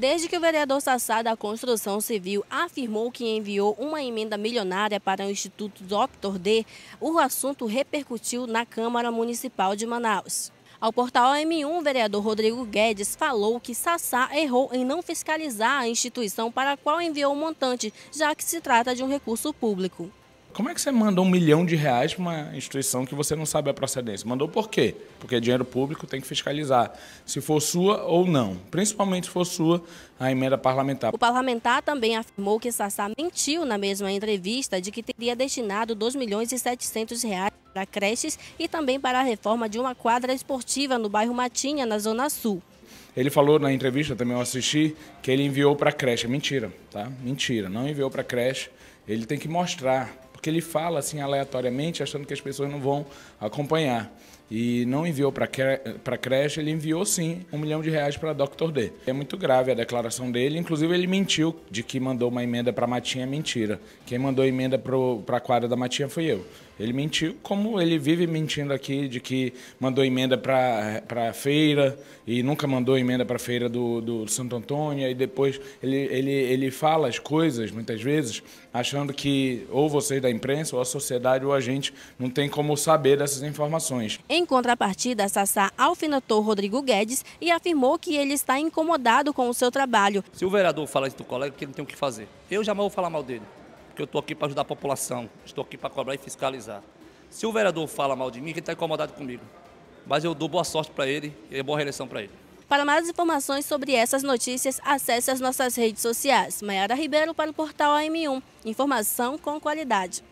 Desde que o vereador Sassá da Construção Civil afirmou que enviou uma emenda milionária para o Instituto Dr. D, o assunto repercutiu na Câmara Municipal de Manaus. Ao portal M1, o vereador Rodrigo Guedes falou que Sassá errou em não fiscalizar a instituição para a qual enviou o montante, já que se trata de um recurso público. Como é que você manda um milhão de reais para uma instituição que você não sabe a procedência? Mandou por quê? Porque é dinheiro público, tem que fiscalizar se for sua ou não. Principalmente se for sua, a emenda parlamentar. O parlamentar também afirmou que Sassá mentiu na mesma entrevista de que teria destinado 2 milhões e 700 reais para creches e também para a reforma de uma quadra esportiva no bairro Matinha, na Zona Sul. Ele falou na entrevista, também eu assisti, que ele enviou para a creche. Mentira, tá? Mentira, não enviou para a creche. Ele tem que mostrar porque ele fala assim aleatoriamente, achando que as pessoas não vão acompanhar. E não enviou para cre a creche, ele enviou sim um milhão de reais para Dr. D. É muito grave a declaração dele, inclusive ele mentiu de que mandou uma emenda para a Matinha, mentira. Quem mandou emenda para a quadra da Matinha foi eu. Ele mentiu, como ele vive mentindo aqui, de que mandou emenda para a feira e nunca mandou emenda para a feira do, do Santo Antônio, e depois ele, ele, ele fala as coisas, muitas vezes, achando que ou vocês da da imprensa, ou a sociedade, ou a gente não tem como saber dessas informações. Em contrapartida, Sassá alfinetou Rodrigo Guedes e afirmou que ele está incomodado com o seu trabalho. Se o vereador fala isso do colega, que ele tem o que fazer. Eu jamais vou falar mal dele, porque eu estou aqui para ajudar a população, estou aqui para cobrar e fiscalizar. Se o vereador fala mal de mim, ele está incomodado comigo. Mas eu dou boa sorte para ele e é boa reeleição para ele. Para mais informações sobre essas notícias, acesse as nossas redes sociais. Maiara Ribeiro para o portal AM1. Informação com qualidade.